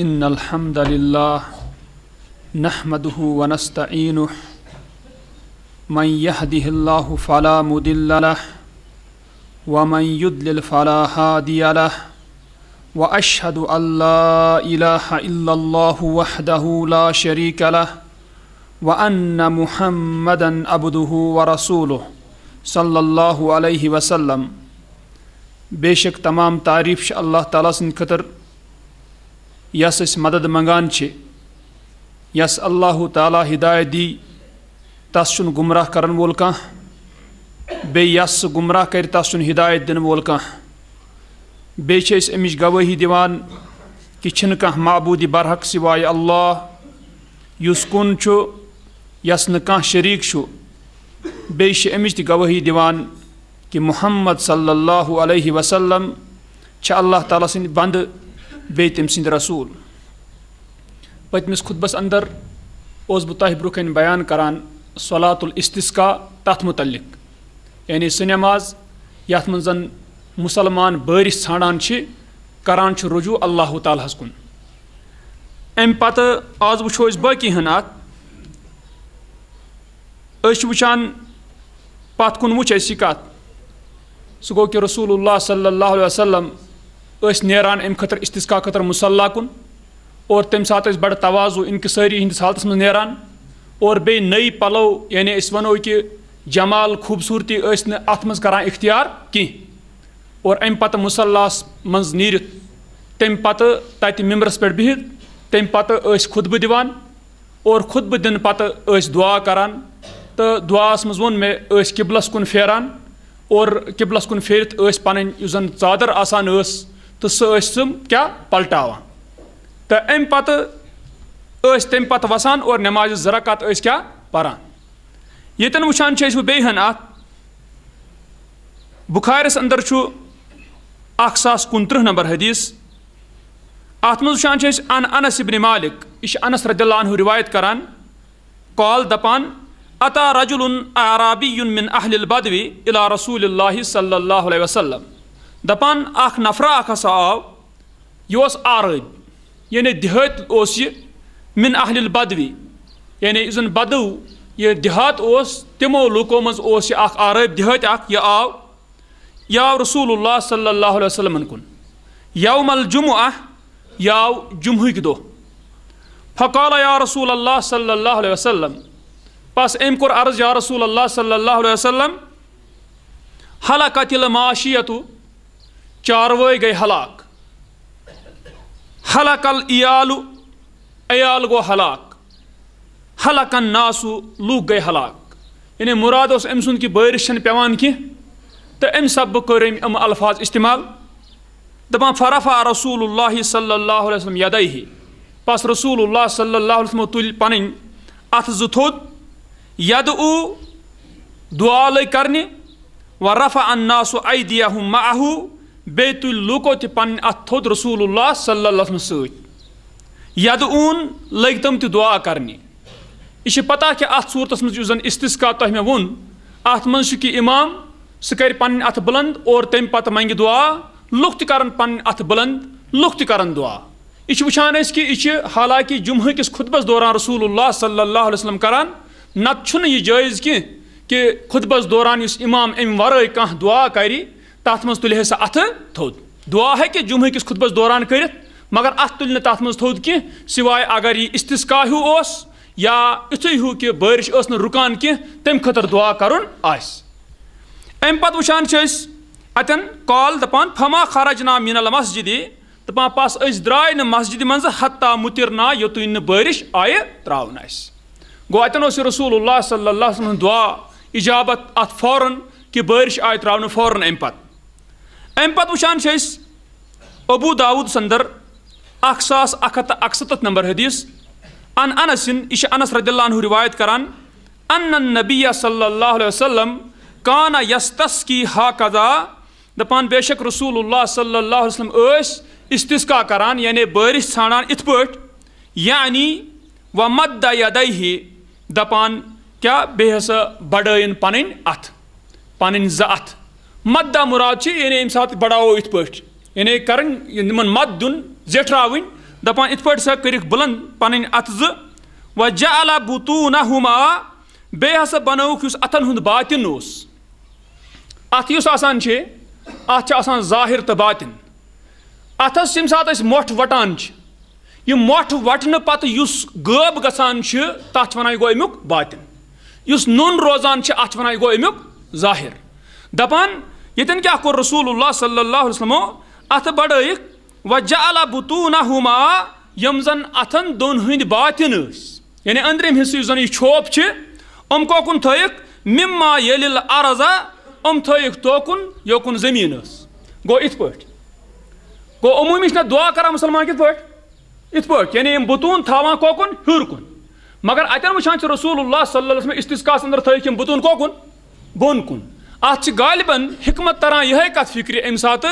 إن الحمد لله نحمده ونستعينه من يهده الله فلا مضل له ومن يضلل فلا هادي له وأشهد أن لا إله إلا الله وحده لا شريك له وأن محمدا عبده ورسوله صلى الله عليه وسلم बेशक तमाम तारीफ़ अल्लाह ताला सन खतर यस अस मदद मंगान यस अल्लाह ताला हिदायत दी तस चुन गुमराह करन वोल कह बे यस गुमराह कर तस चुन हिदायत दिन वोल कह बेच अमिश गवाही दिवान कि कह मबूद बरहक सिवाय अल्लाह युस कुन चु यस न कह शरीक चु अमिश अमिच गवाही दिवान कि मोहम्मद सल्लल्लाहु अलैहि वसल्लम छ अल्लाह ताला संद बंद बे तम सद रसूल पतमस खुतबस अंदर उस बह तह ब्रुख बयान करान सलातुलस्तिस्का तथ मुतल यानी सह नमाज यथ मजन मुसलमान बारिश ाड़ान करान रुजू अल्लाह ताल कुन अम पत आज वो बाकी हन अत वान पत कुन वुच कत सह गो रसूल सल्ला वसलम नेरान अम खर इस्तिस्का खर मुसल कुन और तम सात बड़ तवाजु इनकसरी हंदिस हालत मे नान और बे नई पलो यानि वनो कि जमाल खूबसूरती अत मज कर इख्तियार कह और अम पत मुसल मज नीर तम पत तत मम्बरस पे बिहत तम पत खुतब दिवान और खुतब दिन पत दुआ कर तो दुआस मज वोन मे किबलस कुन फेरान और किबलस कुन फेरत पन चादर आसान तो सह तम क्या पलटा तो अम पत तम पत और नमाज जरकत क्या परान यन वुचान बेहन अत बुखारस अंदर अख सास कुनत्रह नंबर हदीस अत मजान अन अनस इबन मालिक यह अनस रदील्ला रिवायत करान कॉल दपान अता रजुल आराबी मिन अहल बदवी अला रसूल सल्ला वसलम दपान अख नफरा अख हसा आव यह आरब यानी देहात उस यह मिन अहल बदवी यानी यह जन बदव यह देहात उस तमो लूको मज उस यह अख आरब देहात अख यह आव यह आव रसूल सल्लल्लाहु अलैहि वसल्लम कुन यौमल जुमुआ याव जुमह दो फकाल या रसूल अल्लाह सल्लल्लाहु अलैहि वसल्लम पस अम कोर अर्ज या रसूल अल्लाह सल्लल्लाहु अलैहि वसल्लम हलकतिल माशियतु चारवे गई हलाक हलक अल इयालु अयाल गो हलाक हलक अन नासु लूक गई हलाक यानी मुराद उस अम सुंद कि बारिश पेवान कह तो अम सब कर अम अल्फाज इस्तेमाल दपा फरफा रसूल सल्ला वसलम पस रसूल सल्ला वसलमो तुल पन अथ जो थोद यद ऊ दुआ लग कर व रफा अन नासु अदिया माहू बे तुल लूको ते थोद रसूल सल्लम सद ऊन लग तम तो दुआ करने यह पता कि अत सूरत मज जन तह मे वोन अत मज कि इमाम सर कर अथ बुलंद और तम पत मंग दुआ लुख त कर पन अत बुलंद लुख त कर दुआ यह वुचान कि यह हालांकि जुम्ह किस खुतबस दौरान रसूल सल्लल्लाहु अलैहि वसल्लम करान नत यह जायज़ कह कि खुतबस दौरान इस इमाम अम वर कह दुआ कर तथ मज तुल सह अथ थोद दुआ है कि जुमे किस दौरान कर मगर अत तुल तथ मज थोद कह सिवाय अगर यह इस्तिस्का हूँ या इथु हूँ कि बारिश रुकान कह तम खतर दुआ कर अम पत् वुचान अतन कॉल दपान फमा खरजना मिनल मस्जिद दपान पास द्राय मस्जिद मज हत्ता मुतिरना योत बारिश आये त्रावन गो अतन रसूल सल्लल्लाहु दुआ इजाबत अ फौरन कि बारिश आय त्रावन फौरन अम पत् अम पत् वान अबू दाऊद सन्दर अख सास नंबर हदीस अन अनसिन यह अनस रदील रिवायत करान अन नबी सल्ला वसलम काना यस्तस की हा कदा दपान बेशक रसूल सल्ला वसलम इस्तिस्का करान यानि बारिश ानान इत पे यानि व मद्दा यदि दपान क्या बे हसा बढ़ाइन पन अथ पन ज अथ मद्दा मुराद यानी अमे सात बढ़ाओ इत पे यानी कर मद दुन जेठरावन दपान इत पे कर बुलंद पन अत ज व जला बुतून हुमा बे हसा बनोक अतन हूँ बातिन अत आसान अत जाहिर तो बातिन अत यम सात मोठ वटान यह मोठ वटन पत गब गसान तथ वन गो अमुक बातिन नुन रोजान अत वन गो अमुक जाहिर दपान ये क्या कोर रसूल सल्लल्लाहु अलैहि वसल्लमो अथ बढ़क वजाला बुतूना हुमा यम जन अथन दोन हंद बातिन यानी अंदरिम हिस्स जन छोप अम कोकुन थक मिम्मा यल अरजा अम थक योकुन जमीन गो इत पे गो अमो ना दुआ कर मुसलमान कित पे इत पे यानी यम बुतून थावान कोकुन हूर कुन मगर अतन वुचान रसूल सल्लम इस्तिस्कास अंदर थक बुतून कोकुन बोन कुन अत गालिबन हमत तरान यह कत फिक्र अम सात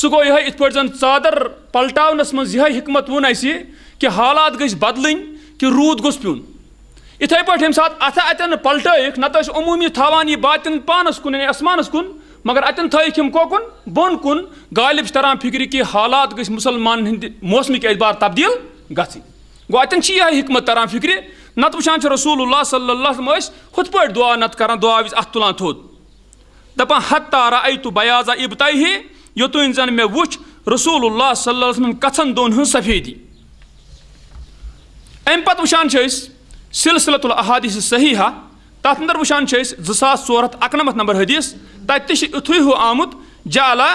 सह गो ये इथ जन चादर पलटावनस मज यह हमत वोन अस कि हालात गई बदलन कि रूद गोस पे इथे पे सात अथ अतन पलटक नमूमी थवान थावान यह बातन पानस कुन आसमानस कुन मगर अतन थम हम बोन कुन गालिब तरान फिक्र कि हालात गई मुसलमान हंद मौसम के एतबार तब्दील गो अतन यह हमत तरान फिक्र नत वुचान रसूल सल्ला हुत पा दुआ नत कर दुआ अत तुलान थोद दपा हत्ता आई तो बयाजा इबतह योत जन मे वुच रसूल सल्लम कथन दोन हज सफेदी अम पत् वान सिलसिलत अहादीस सहीहा तथ अंदर वान जसा हथ अकनमत नंबर हदीस तत इथु हु आमुत जाला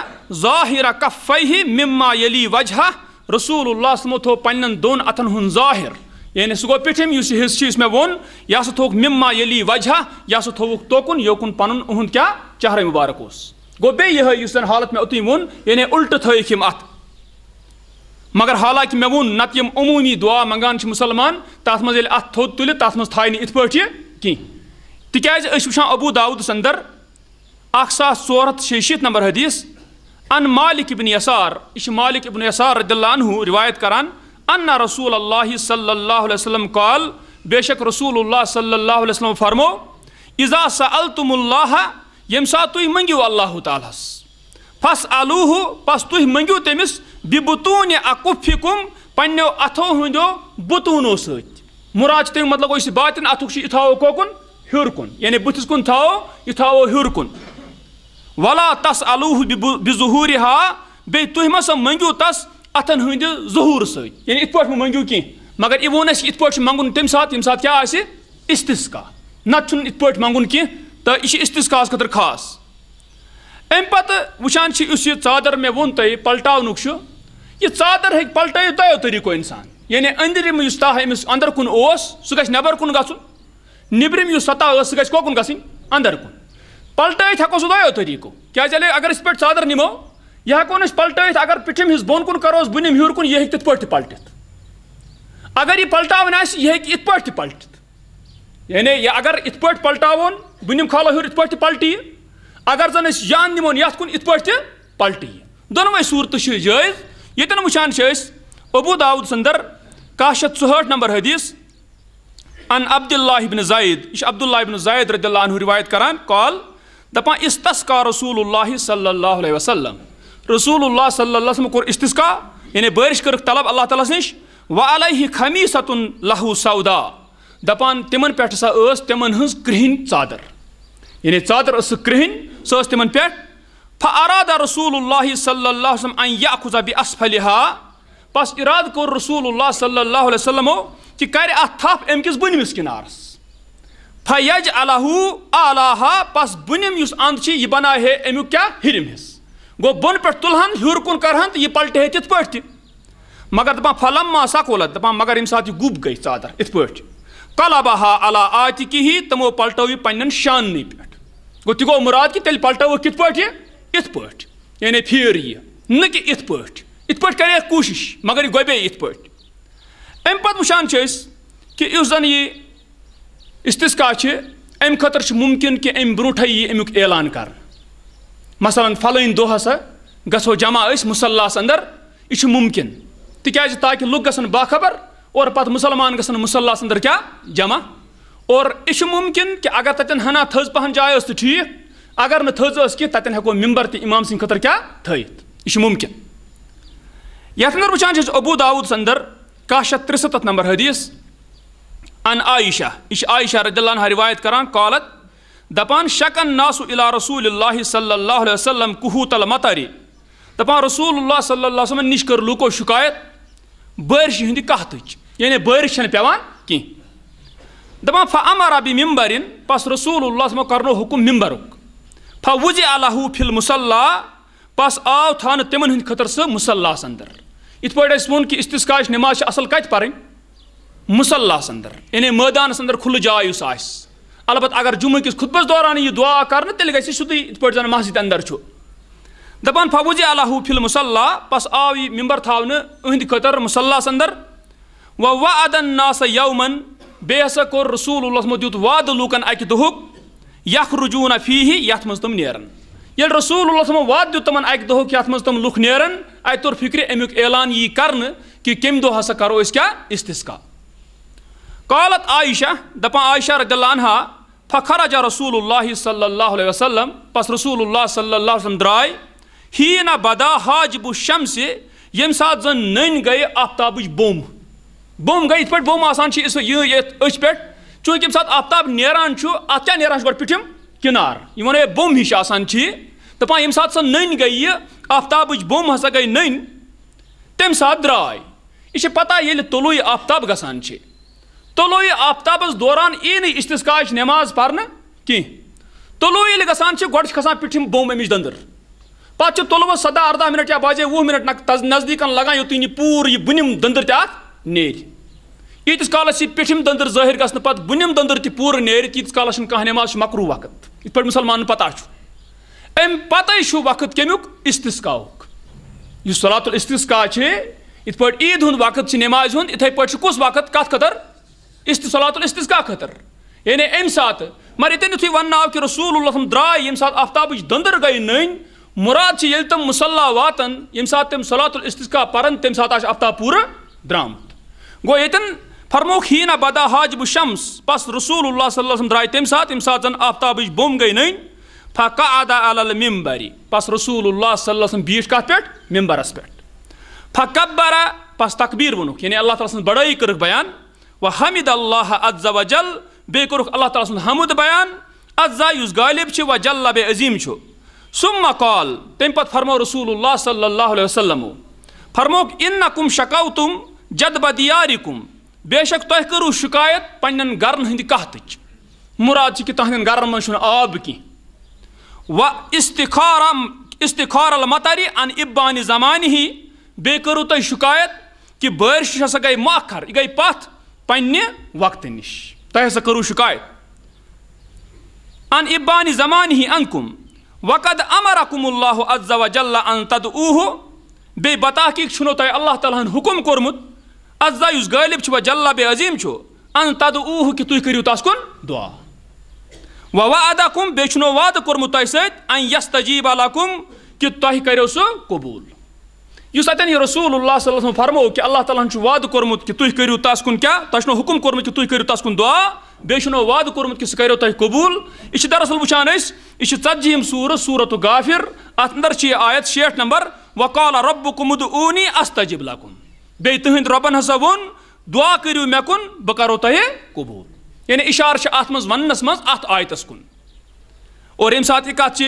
जाहिरा कफह मिम्मा यली वजह रसूल थो पन्न दोन अथन हूं जाहिर यानी सो गो पिठम इस हिस्स इसमें वोन यह सह थोक मिम्मा यली वजह यह सह थोक तोकुन योकुन पन उहद क्या चहर मुबारक उस गो बे यह जन हालत मे उतुम वोन यानी उल्ट थक अत मगर हालांकि मे वोन नत अमूमी दुआ मंगान मुसलमान तथ मे अत थोद तुल तथ मे थाय इत पे यह कह तिकाज वुचान अबू दाऊद अंदर अख सास ोर नंबर हदीस अन मालिक इबन यसार यह मालिक इबन यसार रदल्ला रिवायत करान અન્ન રસૂલ અલ્લાહ સલ્લલ્લાહુ અલહી વસલમ કાલ બેશક રસૂલ અલ્લાહ સલ્લલ્લાહુ અલહી ફરમો ઇઝા સઅલ્તુમુ અલ્લાહ યમસાતુ ઇમગી અલ્લાહ તઆલા ફસઅલુહુ ફસતુ ઇમગીઓ તેમિસ બિબુતુને અકૂફિકમ પન્યો અથો હુન્દો બુતુનો સત મુરાજતે મે મતલબ ઓ ઇસી બાતન અથુ છી ઇથા કોકન હિરકન યને બુતસ કોન તાઓ ઇથાઓ હિરકન વલા તસઅલુહુ બિઝુહુરહા બે તુ ઇમસ મંગ્યુ તસ अथन हंद जहूर सत इत पे मंगू कह मगर यह वोन इत पे मंगन तम सात यम सात क्या आस्तिस्का नत इत पे मंगन कह तो यह इस्तिस्कास खतर खास अम पत् वुचान चादर मे वो तय पलटावन यह चादर हे पलटो तयो तरीको इंसान यानी अंदरिम तह अंदर कुन सह ग नबर कुन ग नबरम सतह सह ग अंदर कुन पलटो हको सह दयो तरीको क्या अगर इस पे चादर निमो यह हेकोन पलट अगर पिठम हिस बोन कुन करोस बुनिम हूर कुन यह तिथ पे पलट अगर यह पलटा यह हे इत पे पलट यानि यह अगर इत पे पलटावन बुनिम खालो हूर इत पे पलट अगर जन जान निमोन ये इत पे पलट दोनवे सूरत जायज ये वान अबू दाऊद सन्दर कह शत चुहठ नंबर हदीस अन अब्दुल्ला इबन जायद यह अब्दुल्ला इबन जायद रदल्ला रिवायत कर कॉल दपा इस इस्तस्का रसूल सल्ला वसलम रसूलुल्लाह सल्लल्लाहु अलैहि वसल्लम इस्तिस्का यानी बारिश कर तलब अल्लाह तालस नश व खमी सतुन लहू सौदा दपान तिम पे सा तिम क्रहन चादर यानी चादर कृहन सो तिमन पे फरादा रसूलुल्लाह सल्लल्लाहु अलैहि वसल्लम बस इराद कोर रसूलुल्लाह सल्लल्लाहु अलैहि कि कर अत थप अमकिस बुनिमिस किनारस फयज अलहू आलाहा बस बुनिम अंद बना बनाहे क्या हिरिम हिस गो बोन पे तुलहन हूर कुन कर यह पलटे तथ पे मगर दपा फलम मा सकोलत दपा मगर यम सात गुब गई चादर इत पे कलबहा अला आत कि तमो पलटो यह पन्न शान पे गो तह मुराद कि तेल पलटो कित पे इथ पे यानि फिर यह न कि इथ पे इथ पे करे कोशिश मगर यह गोबे इथ पे अम पे वुचान कि जन ये इस्तिस्का अम खुद मुमकिन कि अम ब्रोठ यह अमुक ऐलान करना मसलन फल दह हसा गो जमा मुसल्लास अंदर यह मुमकिन तिज ताकि लुक ग बाखबर और पत मुसलमान ग मुसल्लास अंदर क्या जमा और यह मुमकिन कि अगर तथन हना थज पहन जाए तो ठीक अगर नज कह तथन हेको मिम्बर तो इमाम सद खतर क्या थत यह मुमकिन यथ अंदर वुचान अबू दाऊद अंदर कह श त्रिसत नंबर हदीस अन आयशा यह आयशा रदल्ला रिवायत करान कौलत दपान शकन नासु इला रसूल सल्लल्लाहु अलैहि वसल्लम कुहूतल मतरी दपान रसूल सल्लल्लाहु निश कर लूको शिकायत बारिश हिंद कहत यानी बारिश पे कह दपान फ अमर अबी मम्बर पस रसूल करो हुकुम मम्बर फ वुज अलहु फिल मुसल्ला पस आव थान तिमन हंद खर सह मुसल्लास अंदर इत पे वोन कि इसकाश नमाज असल कत पर मुसल्लास अंदर यानी मैदान अंदर खुल जाय उस अलबत् अगर जुम्मे किस खुतबस दौरान यह दुआ कर तेल गि सिद इत मस्जिद अंदर चु दपान फवूजी अलहू फिल मुसल बस आव यह मिम्बर थावन अहंद खतर मुसल्लास अंदर व व अदन नासा यौमन बे हसा कोर रसूल दुत वाद लूकन अक दुहुक यख रुजूना फी ही यथ मज तुम नेरान ये रसूल वाद दुत तुम अक दुहुक यथ मज तुम लुख नेरान अत तौर फिक्र अमुक ऐलान यी कर कि कम दो हसा करो इस क्या इस्तिस्का कालत आयशा दपा आयशा रदल्ला फखरज रसूल सल्ला वसलम पस रसूल सल्ला वसलम द्राय हीना बदा हाजबु शमसि यम सात जन नन गए आफ्ताब बोम बोम गए इथ बोम आसान ये अच पे चूंकि यम सात आफ्ताब नान अत क्या नान गो पिठम किनार यह बोम हिश आसान दपान यम सात सह नन गई ये आफ्ताब बोम हसा गई नन तम सात द्राय यह पता ये तुलु आफ्ताब गसान तुलो आफ्ताब दौरान ई नी इस्तिस्का नमाज पर्न कह तुलो ये गसान गोड खसान पिठ बोम अमिश दंदर पे तुलव सदा अर्दा मिनट या बजे वह मिनट नजदीक लगान योत पूर यह बुनम दंदर तथ ने यीतस कालस यह पिठम दंदर जाहिर ग पे बुनम दंदर त पूर नीत कल कह नमाज मकरू वक्त इत पे मुसलमान पता अम पत वक्त कमुक इस्तिस्का सलातुल इस्तिस्का इत पे ईद वक्त नमाज हूं इथे पे कस वक्त कत खतर इस्तिसलातुल इस्तिस्का खतर यानी अम सात मगर ये यु वन आव कि रसूल द्राय ये आफ्ताब दंदर गई नन मुराद ये तम मुसल्ला वातन ये सात तम सलातुल इस्तिस्का पन तम सात आफ्ताब पूरे द्रामुत गो ये फरमोक ही बदा हाजब शम्स बस रसूल सल्लम द्राय तम सात ये जन आफ्ताब बोम गई नन फका अदा अल मिम्बरी बस रसूल सल्लम बीठ कत पे मिम्बरस पे फकबरा बस तकबीर वोनुक यानी अल्लाह तला बड़ाई कर्क बयान व हमिद अल्लाह अज्जा व जल बे कोरुख अल्लाह ताला सुन हमुद बयान अज्जा युस गालिब छ व जल्ला बे अजीम छ सुम्मा कॉल तम पत फरमो रसूलुल्लाह सल्लल्लाहु अलैहि वसल्लम फरमोक इन्नकुम शकौतुम जदब दियारिकुम बेशक तुह करू शिकायत पन्न गरन हंद कहत मुराद कि तहंदन गरन मन आब कह व इस्तारा इस्तार मतरी अन इब्बान जमान ही बे करू तुम शिकायत कि बारिश हसा गई मखर यह गई पथ پنٛنہِ وقتہٕ نِش تۄہہِ ہسا کٔرو شِکایت ان ابانہِ زمانہِ ہی انکُم وقد امرکُم اللہ عزا وجل ان تد اوٗہوٗ بیٚیہِ بتاقیٖق چھُنو تۄہہِ اللہ تعالیٰ ہن حُکُم کوٚرمُت عزا یُس غٲلب چھُ وجلہ بے عظیٖم چھُ ان تد اوٗہوٗ کہِ تُہۍ کٔرِو تَس کُن دُعا وَ وَ ادا کُم بیٚیہِ چھُنو وعدٕ کوٚرمُت تۄہہِ سۭتۍ ان یس تجیٖب علا کُم کہِ تۄہہِ کٔرِو سُہ قبوٗل इस अतन यह रसूल अल्लाह फरमो कि अल्लाह ताला वाद कोर्मुत कि तुम करू तस कुन क्या तुम हुक्म कोर्मुत कि तुम करू तस कुन दुआ बेनो वाद कोर्मुत कि सह करो तुम कबूल यह दरअसल वुचान यह ژتجीम सूर सूरत गाफिर अत अंदर से आयत शेठ नंबर वकाल रब कुमुद ऊनी अस्तजिब लकुम बे तुंद रबन हसा वोन दुआ करू मे कुन बह करो तुम कबूल यानी इशार अत मज वनस मज अत कुन और अमि सात यह कत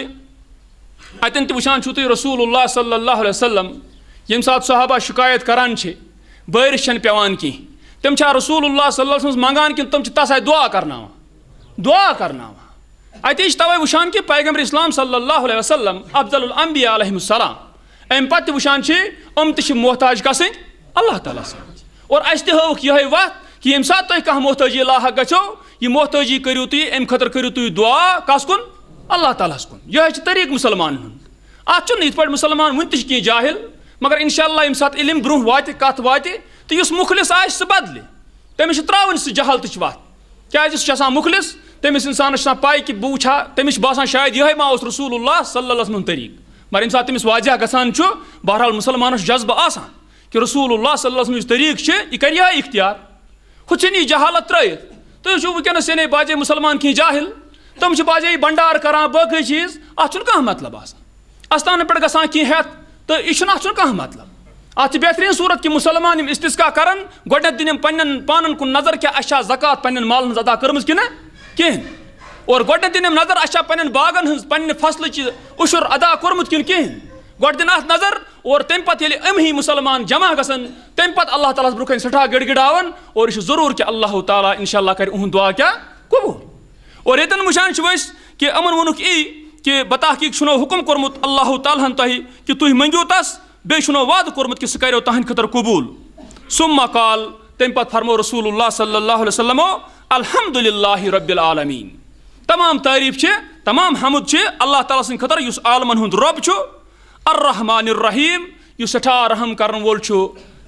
अतन तुम वुचान रसूल सल्ला वसलम ये सात सहबा शिकायत करान बारिश पे कह तम रसूल सल्लम मंगान कि तम तस दुआ करना दुआ करना अत तवे वुशान कि पैगम्बर इस्लाम सल्लल्लाहु अलैहि वसल्लम अफजल अम पे वुशान अम तोहताज गसन अल्लाह ताला और अस तौक ये वत कि यम सात तुम कह मोहताजी लाहक गो यह मोहताजी करू तुम अम खर करू तुम दुआ कस कुन अल्लाह ताला कुन यह तरीक मुसलमान हूं पे मुसलमान वन तह जाहिल मगर इनशाला यम सात इलम ब्रो वात कत वात तो इस मुखलिस आय सह बदल तमिस त्रावन सह जहालत वत क्या सह मुखलिस तमिस इंसानस पाए कि बह वह तमिस बसान शायद यह मा रसूल सल्लल्लाहु अलैहि तरीक मगर यम सात तमिस वाजह गसान बहरहाल मुसलमान जज्ब आसान कि रसूल सल्लल्लाहु अलैहि तरीक यह कर यह इख्तियार हुन यह जहालत त्रयित तुम वनस यानी बाजे मुसलमान कह जाहिल तुम बाजे बंडार करान बाकी चीज़ अत कह मतलब आसान अस्तान पे गान कह हेत तो यह कह मतलब अत तो बेहतरीन सूरत कि मुसलमान इसका करान गोडन दिन पन्न पान कुन नजर क्या अच्छा जक़ात पन्न मालन अदा कर्म कि कहें और गोडन दिन नजर अच्छा पन्न बागन हज पन्न फसल उशुर अदा कर्मुत कि कहें गोड दिन अत नजर और तम पे अम ही मुसलमान जमा ग तम पे अल्लाह ताल ब्रोह सठा गिड़गिड़ावन और यह जरूर कि अल्लाह ताली इनशा कर दुआ क्या कबूल और ये वह कि अमन वोनुक कि बताहकीक छो हुकुम कोर्मुत अल्लाह तालन तह कि तुह मंगो तस बेनो वाद कोर्मुत कि सो करो तहद खतर कबूल सुम्मा कॉल तम पत फरमो रसूल सल्लाम अलहमदिल्ला रबालमीन तमाम तारीफ से तमाम हमद से अल्लाह ताली सद खतर उस आलमन हूँ रब अर्रहमान रहीम यह सठा रहम कर वोल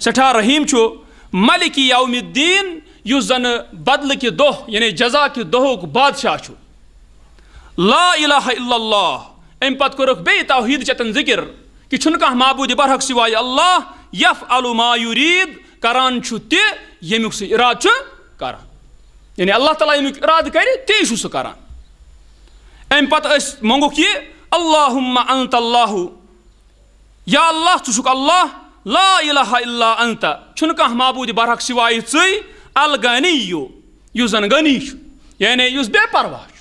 सठा रहीम मलिक यौम दीन जन बदल के दोह यानी जजा के दोह बादशाह لا إله إلا الله أم پت كرخ بي توحيد چتن ذكر كي چھن كان معبود برحق سواي الله يفعل ما يريد کران چھو تي يميك سي اراد چھو کران يعني الله تعالى يميك اراد کري تي شو سو کران أم پت اس مونگو كي اللهم أنت الله يا الله تشك الله لا إله إلا أنت چھن كان معبود برحق سواي تي الغني يو يو زن غني يعني يوز بے پرواش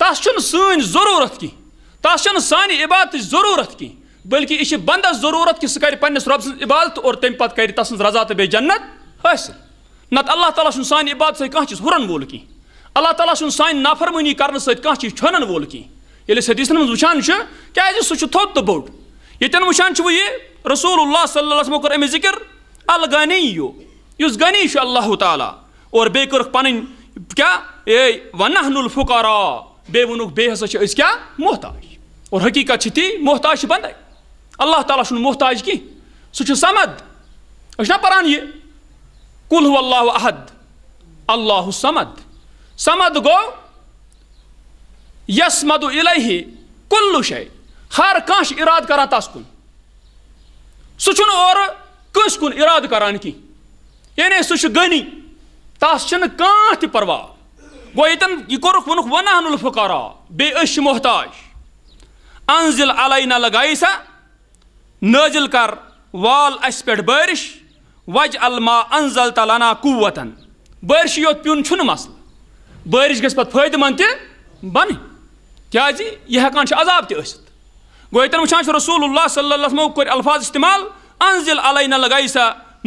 तस सन जरूरत कह तस सानी इबादत जरूरत कह बल्कि यह बंदस जरूरत कि सह पन्नस रब सज इबादत और तम पे कर तस रजा तो बे जन्नत हासिल नत अल्लाह ताली सान इबादत सह चीज हुरन वोल कह अल्लाह ताली सान नाफरमी कर चीज छोन वोल कह ये हदीसन मज वान क्या सह थ तो बोड ये वान यह रसूल सल्लम कोर अमिस जिक्र अल गनी इस गनी अल्लाह ताली और क्या ए फुकारा بیٚیہِ ووٚنُکھ بیٚیہِ ہسا چھِ أسۍ کیٛاہ محتاج اور حقیٖقت چھِ تی محتاج چھِ بنٛدے اللہ تعالیٰ چھُنہٕ محتاج کینٛہہ سُہ چھُ سمد أسۍ چھِنا پَران یہِ کُل ہُہ اللہ عہد اللہ سمد سمد گوٚو یس مدو اِلہی کُلو شے ہر کانٛہہ چھُ اِرادٕ کران تَس کُن سُہ چھُنہٕ اورٕ کٲنٛسہِ کُن اِرادٕ کران کینٛہہ یعنی سُہ چھُ غنی تَس چھِنہٕ کانٛہہ تہِ پرواہ गो ये यह कोरुख वोनुख वनाहनुल फुकारा बे अश मोहताज अनजिल अलैना लगाई सा नाजिल कर वाल अस पे बारिश वज अलमा अनजल तलाना कुवतन बारिश योत पिन चुन मसल बारिश गस पत फायदे मंद बन क्या जी यह हकान अजाब ते ऐसत गोयतन वचान रसूल अल्लाह सल्लल्लाहु अलैहि अल्फाज इस्तेमाल अनजिल अलैना लगाई सा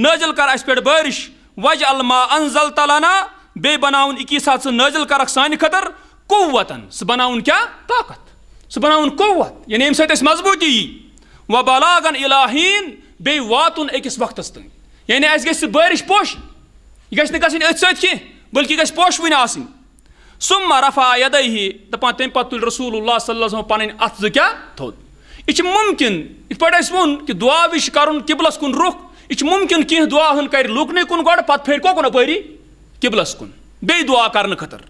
नाजिल कर अस पे बारिश वज अलमा अनजल तलाना बे बनाउन इकी साथ सह नाजिल करक सान खतर कुवतन सह बनाउन क्या ताकत सह बनाउन कुवत यानी अम सत मजबूती यी व इलाहीन बे वातन अकिस वक्त तन यानी अस गि बारिश पोश यह गि गि अथ सह बल्कि गि पोशवन आसन सुम रफा यदि दपान तम पे तुल रसूल सल्लम पन अत जो क्या थोद यह मुमकिन इथ पे वोन कि दुआ यह कर किबलस कुन रुख यह मुमकिन कह दुआ कर लुकन कुन गोड़ पे फेर कोकुन अपरी قبلس کن بیٚیہِ دُعا کرنہٕ خٲطرٕ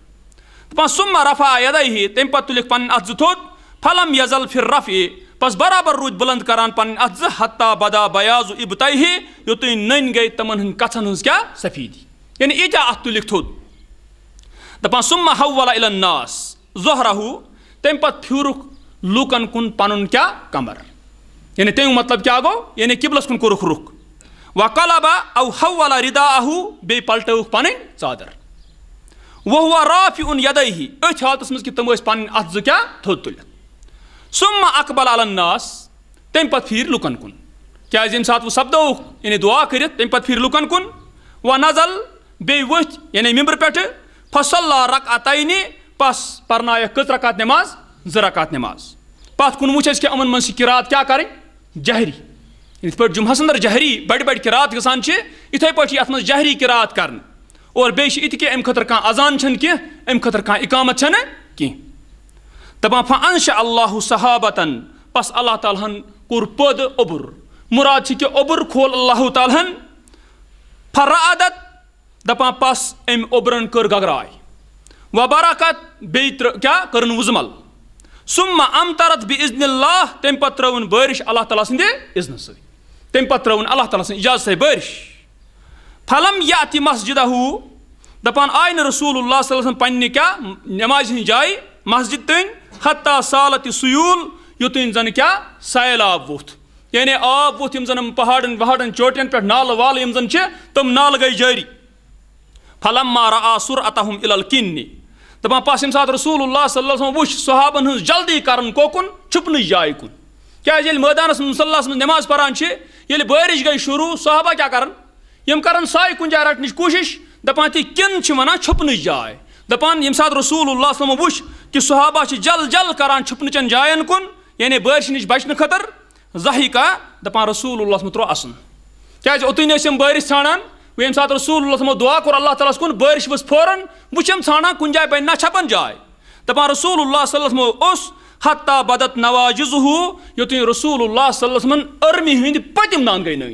دَپان سُمہ رفا یدَے تَمہِ پَتہٕ تُلِکھ پَنٕنۍ اَتھ زٕ تھوٚد پھلم یزل فِر رف اے پَتہٕ برابر روٗدۍ بُلند کران پَنٕنۍ اَتھ زٕ حتا بدا بیازو اِبتہہِ یوٚتانۍ نٔنۍ گٔے تِمن ہٕنٛدۍ کَژھن ہٕنٛز کیاہ سفیٖدی یعنی ییٖتیاہ اَتھ تُلِکھ تھوٚد دَپان سُمہ حولہ اِلَن ناس ظہرہوٗ تَمہِ پَتہٕ پھیوٗرُکھ لُکن کُن پَنُن کیاہ کَمر یعنی تَمیُک مطلب کیاہ گوٚو یعنی قِبلَس کُن کوٚرُکھ رُخ वकलबा अवहवल रिदा आहू बे पलटो पन चादर वह हुआ राफ उन यदही अथ हालत मज कि तम अत जो क्या थोद तुल सुम अकबल अलन्नास तम पत लुकन कुन क्या यम सात वह सपदो दुआ कर तम पत लुकन कुन व नजल बे वथ यानी मिम्बर पे फसल्ला रक अतन पस पर्नाय कत रकात नमाज जरकात नमाज पत कुन वह कि अमन मज किरात क्या करें जहरी यथ पे जुमहस अंदर जहरी बड़ बड़ किरात गसान इथे पे अत मज जहरी किरात कर और बेह कि अम खर कह अजान कह अम खर कह इकामत कह दपान फ अनश अल्लाह सहाबतन पस अल्लाह तालन कोर पद ओबुर मुराद कि ओबुर खोल अल्लाह तालन फरादत दपान पस अम ओबरन कर गगराय व बरकत बे क्या कर्न वजमल सुम अमतरत बि इजन तम पे त्रवन बारिश अल्लाह ताला संदे इजन तम पे त्रवन अल्लाह ताली इजाजत बारिश फलम या अति मस्जिद हू दपान आय नसूल पन्ने क्या नमाज हज जाय मस्जिद तन हत्ता सालत सयूल युतन जन क्या सैलाब वोथ यानी आब वोथ जन पहाड़न वहाड़न चोटन पे नाल वाल जन तम नाल गई जारी फलम मारा आसुर अतहम इल किन्नी दपान पास यम रसूल वुह सहाबन हज जल्दी कर कोकुन छुपन जाए कुन क्या मैदान मुसल नमाज पारान ये बारिश गई शुरू सहबा क्या कर कर साय कुन जाय रटन कोशिश दपान ती किन वन छुपन जाय दपान ये सात रसूल वो कि सहाबा जल जल कर छुपन चन जायन कुन यानि बारिश नश बचने खतर जाहि का दपान रसूल त्रो असन क्या ओतन हम बारिश वो ये सात रसूल दुआ कौर अल्लाह ताल कुन बारिश वस फोरन वह ानान कुन जाय पे ना छपन जाय दपान रसूल हत्ता बदत नवाजुजहू योतु रसूल सल्लमन अर्मी हंद पतिम नान गई नन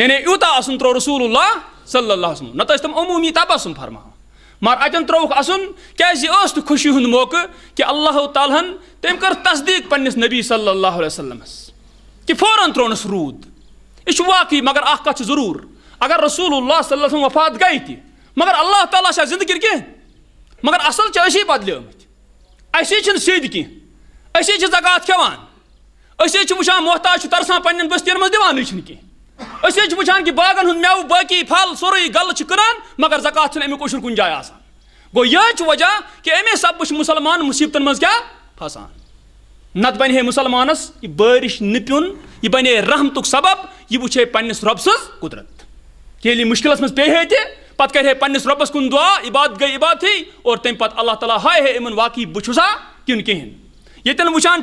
यानी यूत असन त्रो रसूल सल्लह नत तम अमूमी तबस फरमा मगर अतन त्रोक असन क्या खुशी हंद मौक कि अल्लाह तहन तम कर तस्दीक पन्नस नबी सल्लल्लाहु अलैहि वसल्लमस कि फौरन त्रोनस रूद यह वाकई मगर अख कत जरूर अगर रसूल सल्लम वफात गई तह मगर अल्लाह ताली जिंद कह मगर असल पद लिमित असे सद कह जक़ात खेवान अस मोहताज तरसान पन्न बस्तियन मे दिवान कह अस वान कि बागन हूं मेव बाकी फल सो गल कनान मगर जक़ात अमुक उशर कुन जाए गो यह वजह कि अमे सब मुसलमान मुसीबत मज क्या फसान नत बन मुसलमानस यह बारिश न पुन यह बने रहमत सबब यह वे पन्नस रब सज कुदरत ये मुश्किल मे पे हे पत् कर पन्नस रबस कुन दुआ इबाद गई इबाद थी और तम पत अल्लाह तला हाय हे इन वाक़ बुसा किन कहें ये वुचान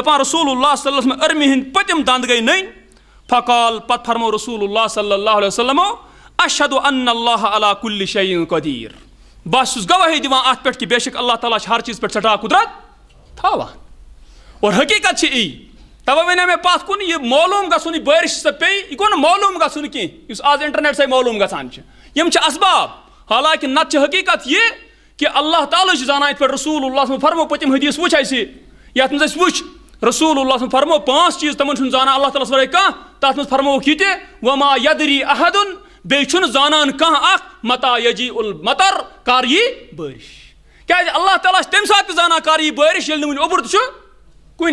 दपान रसूल सल्लम अरमि हंद पतम दंद गई नई फकाल पत् फरमो रसूल सल्लम अशद अन कदीर बस गवाही दिवान अत पे कि बेशक अल्लाह तला हर चीज़ पे सटा कुदरत थवान और हकीकत से यी तवा वन मे पथ कुन यह मौलूम ग बारिश पे यह गो मालूम गुन कह आज इंटरनेट से मालूम ग यम असबाब हालांकि नत यह कि अल्लाह ताल जाना इत रसूल फरमो पतिम हदीस वुच अस ये वो रसूल फरमो पांच चीज तमन जाना अल्लाह ताल वे कह तथ फरमो यह तह वमा यदरी अहदन बेन जानान कह मता यजी उल मतर कर यी बारिश क्या अल्लाह ताला तम सात कर यी बारिश ये वन ओबर तो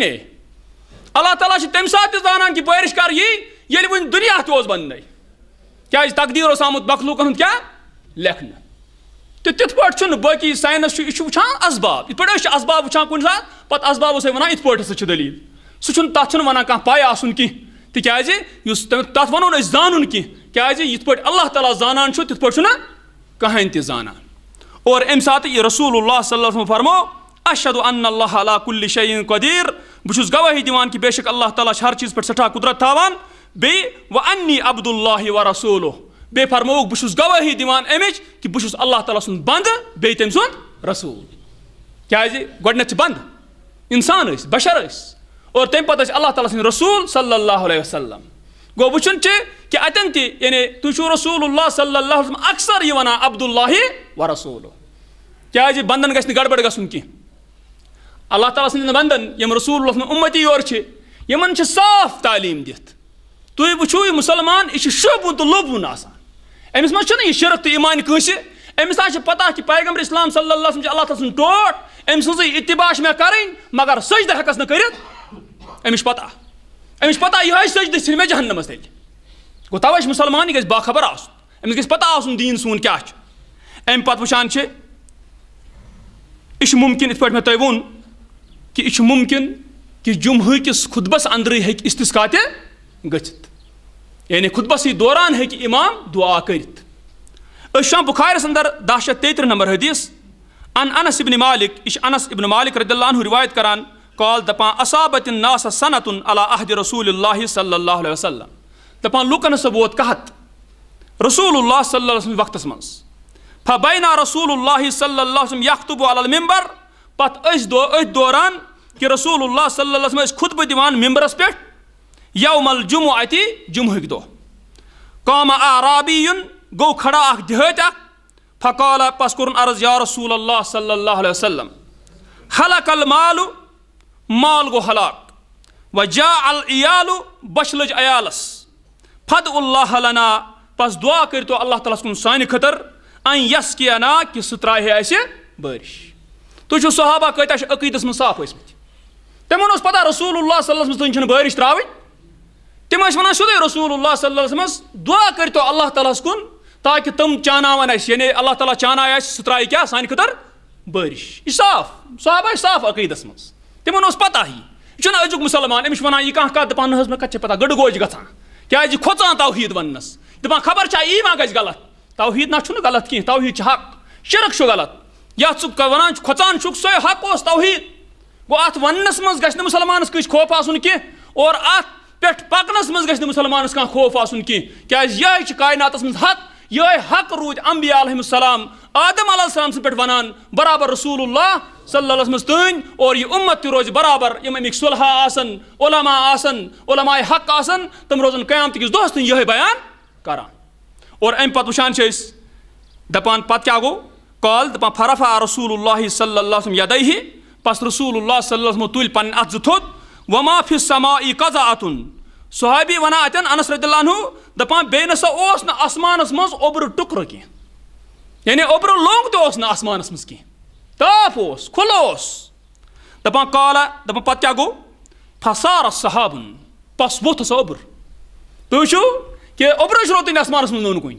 अल्लाह ताला तम सात कि बारिश कर यी ये वन दुनिया तो बंद क्या तकदीर उस आमुत मखलूक क्या लेखन तो तथ पे बाकी साइनस यह वह असबाब इत पे असबाब वह सात पत् असबाब वन इत पे सह दलील सह तथ वन कह पाए आसन कह तिकाज तथ वो जान कह क्या अल्लाह तला जाना तथ पे कहें ताना और अम सात यह रसूल सल्लम फरमो अशद अल्लाह कुल शयन कदीर गवाही दिवान कि बेशक अल्लाह तला हर चीज़ पे सठा कुदरत थावान بیٚیہِ وَ انی عبدُللہِ وَ رسولو بیٚیہِ فرمووُکھ بہٕ چھُس گوٲہی دِوان اَمِچ کہِ بہٕ چھُس اللہ تعالیٰ سُنٛد بنٛدٕ بیٚیہِ تٔمۍ سُنٛد رسوٗل کیٛازِ گۄڈٕنٮ۪تھ چھِ بنٛدٕ اِنسان ٲسۍ بشر ٲسۍ اور تم پَتہٕ ٲسۍ اللہ تعالیٰ سٕنٛدۍ رسوٗل صلی اللہ علیہ وسلم گو بچن چھِ کہِ اتن تہِ یعنی تُہۍ چھُو رسول اللہ صلی اللہ علیہ وسلم اکثر یہِ وَنان عبدُللہِ وَ رسولو کیٛازِ بنٛدَن گژھِ نہٕ گڑبڑ گژھُن کینٛہہ اللہ تعالیٰ سٕنٛدٮ۪ن بنٛدَن یِم رسول اللہ سٕنٛز اُمتی یورٕ چھِ یِمَن صاف تعلیٖم دِتھ तुम वो मुसलमान यह शुभ तो लोबुन अमिस मे शरक तो ईमान कंसि अमिस ना पता कि पैगम्बर इस्लाम सल्लम अल्लाह तला सुन टोट अम सज इतबा मे कर मगर सजद हेकस नमिश पता अमिश पता यह सजद सी मे जहन्नमस तेल गो तवे मुसलमान यह गाखबर आमिस गज पता दीन सून क्या अम पे वचान यह मुमकिन इथ पे मे तुम वोन कि यह मुमकिन कि जुम्ह किस खुतबस अंदर हे इस्तिस्का गचित यानी खुतबस दौरान हे इमाम दुआ कर बुखार अंदर दह शत तेतर नंबर हदीस अन अनस इबन मालिक यह अनस इबन मालिक रदील्ला रिवायत करान कॉल दपा असाबत नास सनतन अला रसूल सल्ला वसलम दपान लूकन सह वोत कहत रसूल सल्ला वक्त मज फबैना रसूल सल्ला यखतुब अल दौरान कि रसूल सल्ला खुतब दिवान मिम्बरस पे यौमल जुमु अति जुमहक दो कौम आराबी युन गो खड़ा अख दहत अख पस कुर अर्ज या रसूल अल्लाह हलक अल मालु माल गो हलाक व जा अल इयालु बश लज अयालस फद अल्लाह लना पस दुआ कर तो अल्लाह ताला कुन सान खतर अन यस के अना कि सह त्रे अस बारिश तुम सहाबा कत अकीदस साफ ٲسمٕتۍ تِمن पता रसूल رسول اللہ صلی اللہ तम वन सद रसूल सल्लम दुआ कर तो अल्लाह ताल कुन ताकि तुम चानावन यानी अल्लाह ताली चानाय सह त्रा क्या सान खुतर बारिश यह साफ साहब आए साफ अकीदस मं पता ही यह अजुक मुसलमान अमिश वन यह कह कत कत पता गड़ गोज ग क्या खोचान तोहीद वन दबर खबर चा यह मा गलत तोहीद ना गलत कह तोहीद हक शिरक गलत या वन खोचान सो हक तोहीद गो अत वनस मं ग मुसलमानस कश खोफ आसन कह और अत पेट पकनस मज ग मुसलमान कह खौफ आसन कह क्या कायनात मज हक ये हक रूद अम्बिया सलाम आदम अलैहिस्सलाम से पेट वनान बराबर रसूलुल्लाह सल्लल्लाहु अलैहि और ये उम्मत तु रोज बराबर यम अमिक सुलहा हक आसन तम रोजन कयामत किस दोस्त ये बयान करान और अम पत वुचान दपान पत क्या गो कॉल दपान फरफा रसूल सल्लल्लाहु अलैहि वसल्लम पस रसूलुल्लाह सल्लल्लाहु अलैहि वसल्लम तुल पन अत जुथ वमा फिस समा कजा अतुन सहाबी वन अतन अनस रतल्ला दपान बे नसा आसमानस मज ओबर टुकर कह यानी ओबर लोंग तो आसमानस मज कह ताफ खुल दपान काला दपान पत् क्या गो फसार सहाबन पस वोथ सो ओबर तुम कि ओबर रोतन आसमानस मज नोन कुन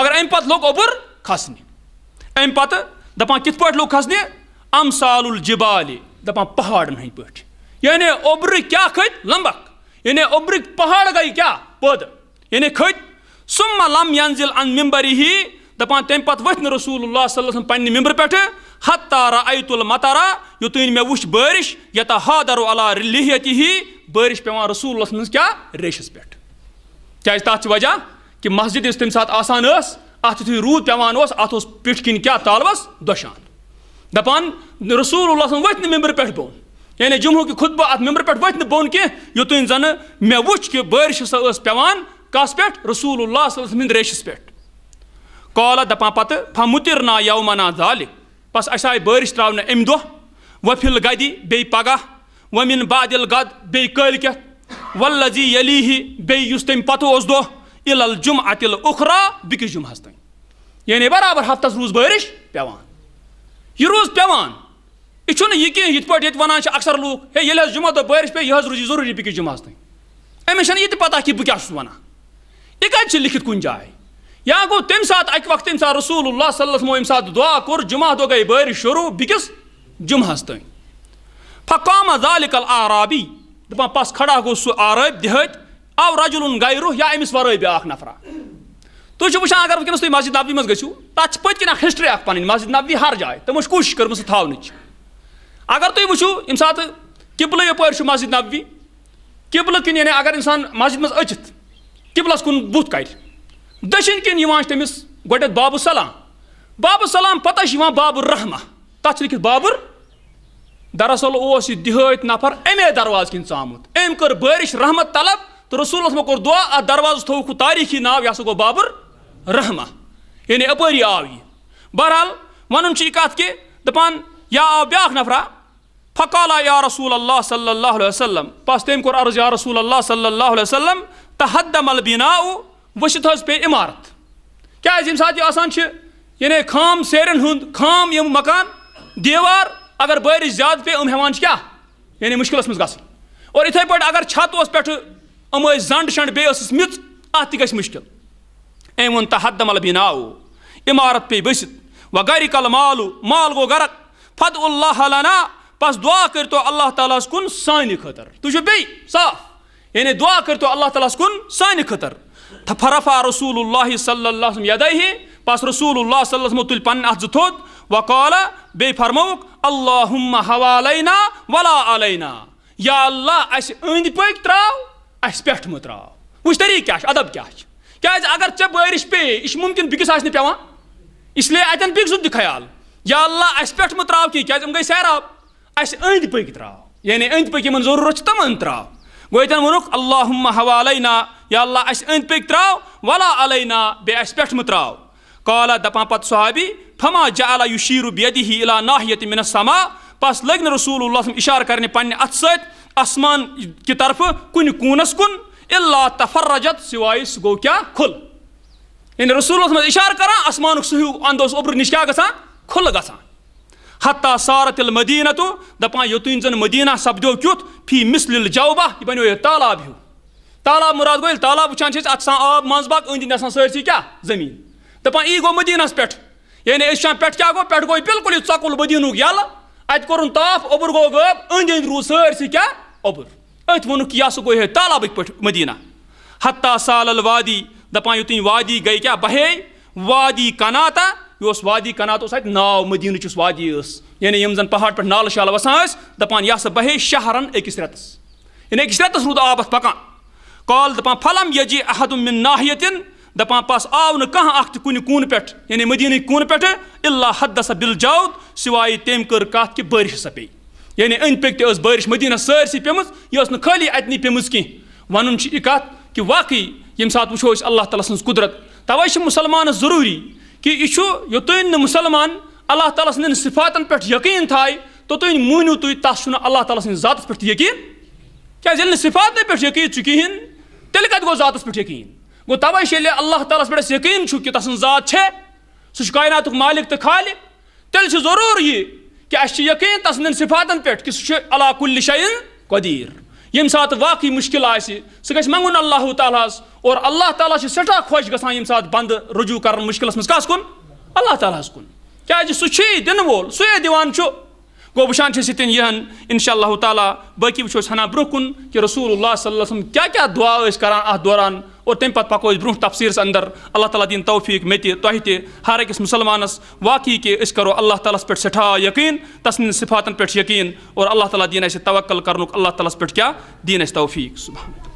मगर अम पत् ओबर खसन अम पत् दपान कित पे लोग खसन अमसाल जिबाल दपान पहाड़न हंद पे यानी ओबर क्या खत लंबक यानी उब्रिक पहाड़ गई क्या पद यानी खत सुम लम यंजिल अन मिम्बरी ही दपान तम पत वथ रसूल सल्लम पे मिम्बर पे हत तारा अतुल मतारा युत मे वुश बारिश यत हादर अला लिहती ही बारिश पे रसूल मज क्या रेशस पे क्या तथ वजह कि मस्जिद इस तमें सात आसान अत यु रूद पे अत पिठ किन क्या तालवस दोशान दपान रसूल वथ मिम्बर पे बोन यानी जुमह कि खुतब अत मिम्बर पे वथ बोन कह योतन जन मे वुच कि बारिश हसा पेवान कस पे रसूल हंद रेशस पे कॉल दपा पत् फमुतिर ना यौमाना दालिक बस अस आई बारिश त्रा अम दह वफिल गदि बे पगह वमिन बादिल गद बे कलक वल्लजी यली बे तम पत दह इल जुम अतिल उखरा बिकि जुमहस तन बराबर हफ्त रूज बारिश पेवान यह रूज पेवान यह यह कह ये पे वन अक्सर लूक हे ये जुमा दो बारिश पे यह रूज जरूरी पिकस जुमास तीन अमिस यह पता कि बह वन यह कत लिखित कुन जाए या गो तम सात अक वक्त तम सात रसूल सल्लम सात दुआ कोर जुमा दो गई बारिश शुरू बिकस जुमहस तीन फकाम जालिकल आराबी दपान पस खड़ा गो सह आरब दिहत आव रजुल गैरु या अमिस वर ब्या नफरा तुम वह अगर वनस मस्जिद नबी मज गु तथा पत्क हिस्ट्री अ पी मस्जिद नबी हर जाए तमोश कोशिश कर्म सह थ अगर तुम वो यम सात किबल यप मस्जिद नबवी किबल किन अगर इंसान मस्जिद मज अचित किबलस कुन बुत कर दशिन किन तमिस गोडे बाबु सलाम बाबु सलाम पता बाबुर रहमा तथ लिखित बाबुर दरअसल यह दिहत नफर अमे दरवाज किन आमुत अम कर बारिश रहमत तलब तो रसूल मो कोर दुआ अ दरवाज थोक तारीखी नाव यह गो बाबुर रहमा यानी अपारी आव यह बहरहाल वन कत कि दपान यह आव ब्या नफरा फ़काल या रसूल अल्लाह सल्ला वसलम पस तम कोर अर्ज या रसूल अल्लाह सल्ला वसलम तहदम अलबिना वसित पे इमारत क्या यम सात यानी खाम सेरन हूँ खाम यम मकान दीवार अगर बारिश ज्यादा पे हम हेवान क्या यानी मुश्किल मज ग और इथे पे अगर छत पे हम जंड शंड बेस मिच अत ग मुश्किल अम वो तहदम अलबिना इमारत पे बसित व गरक मालू माल गो गरक फत उल्ला बस दुआ कर तो अल्लाह ताल कुन सान खतर तुझे बे साफ यानी दुआ कर तो अल्लाह ताल कुन सान खतर फरफा रसूल सल्लम सल्ला ही बस रसूल सल्लम तुल पन्न अथ जोद वकाल बे फरमोक अल्लाह हवालना वला अलना या अल्लाह अंद पक त्रा अस पे मत त्रा वो तरी क्या अदब क्या क्या अगर चे बारिश पे यह मुमकिन बिकस आ पे इसलिए अतन पिक जुद ख्याल या अल्लाह अस पे मत त्रा कह गई सैराब अंद पक त्रा यानी अंद पक इन जरूरत तमन त्रा गो तन वोनुक अल्लाह हवालना या अल्लाह अस अंद पक त्रा वला अलना बे अस पे मत त्रा काला दपान पत सहाबी फमा जला युशीर बेदि इला नाहियत मिन समा पस लग रसूल इशार करने पन्ने अत ससमान कि तरफ कुन कूनस कुन इला तफरजत सिवाय सह गो क्या खुल यानी रसूल इशार करान आसमान सह हू अंद उबर नश क्या गुल ग ہتا سارتل مدینہ تو دپان یوتن زن مدینہ سپدو کیُتھ فی مِسلِل جوبہ یہِ بنیو یہِ تالاب ہیوٗ تالاب مُراد گوٚو ییٚلہِ تالاب وٕچھان چھِ أسۍ اَتھ آسان آب منٛز باغ أنٛدۍ أنٛدۍ آسان سٲرسٕے کیٛاہ زٔمیٖن دَپان یی گوٚو مدیٖنَس پٮ۪ٹھ یعنی أسۍ چھان پٮ۪ٹھ کیٛاہ گوٚو پٮ۪ٹھ گوٚو بِلکُل یہِ ژۄکُل مدیٖنُک یَلہٕ اَتہِ کوٚرُن تاپھ اوٚبُر گوٚو غٲب أنٛدۍ أنٛدۍ روٗد سٲرسٕے کیٛاہ اوٚبُر أتھۍ ووٚنُکھ یہِ ہسا گوٚو ہے تالابٕکۍ پٲٹھۍ مدیٖنہ ہتا سالل وادی دَپان یوٚتٕنۍ وادی گٔے کیٛاہ بہے وادی کناتا यह वादी कना तो अत नाव मदीन वादी यानी यम जन पहाड़ पे नाल शाल वसा दपान यह सह बहे शहरन अकिस रेतस यानी अकिस रेतस रूद आबत पकान कॉल दपान फलम यजी अहदुम नाहियतिन दपान पास आव नह कुन कून पे यानी मदीन कून पे इला हदसा बिल जाउद सिवाय तेम कर कत कि बारिश हसा पे यानी अंद पे तस बारिश मदीन सारी पेम यह खाली अतनी पेम कह वन यह कत कि वाकई यम सात वो अल्लाह ताली सज कुदरत तवे मुसलमान जरूरी कि यह योतन मुसलमान अल्लाह ताल सदन सिफातन पे यकीन थाय तोतन मूनू तु तस अल्लाह ताल सद जात पे यकीन क्या ये सिफातन पे यकीन कहें तेल कत गो जात पे यकीन गो तवे अल्लाह ताल पे यकीन कि तस जात है सह कायनात मालिक तो खाल तेल जरूर यह कि अस यकीन तसन सिफातन पे कि सह अला कुल शयन कदीर यम सात वाकई मुश्किल आ मंगन अल्लाह तालस और अल्लाह ताली सठा खोश ग सात बंद रुजू कर मुश्किल मज कस कुन अल्लाह ताल कुन क्या सी दिन वोल सू दिवान गो वह तन यहन इनशा ताली बाकी वो हना ब्रोह कुन कि रसूल सल्लम क्या क्या दुआ करान अ दौरान और तमें पे पको ब्रो तफसीरस अंदर अल्लाह ताली दिन तौफीक मे तह तो हर अकिस मुसलमानस वाकई कि करो अल्लाह ताल पे सठा यकीन तस्द सिफातन पे यकीन और अल्लाह ताली दिन अवक्ल कर अल्लाह ताल पे क्या दिन तौफीक सुबह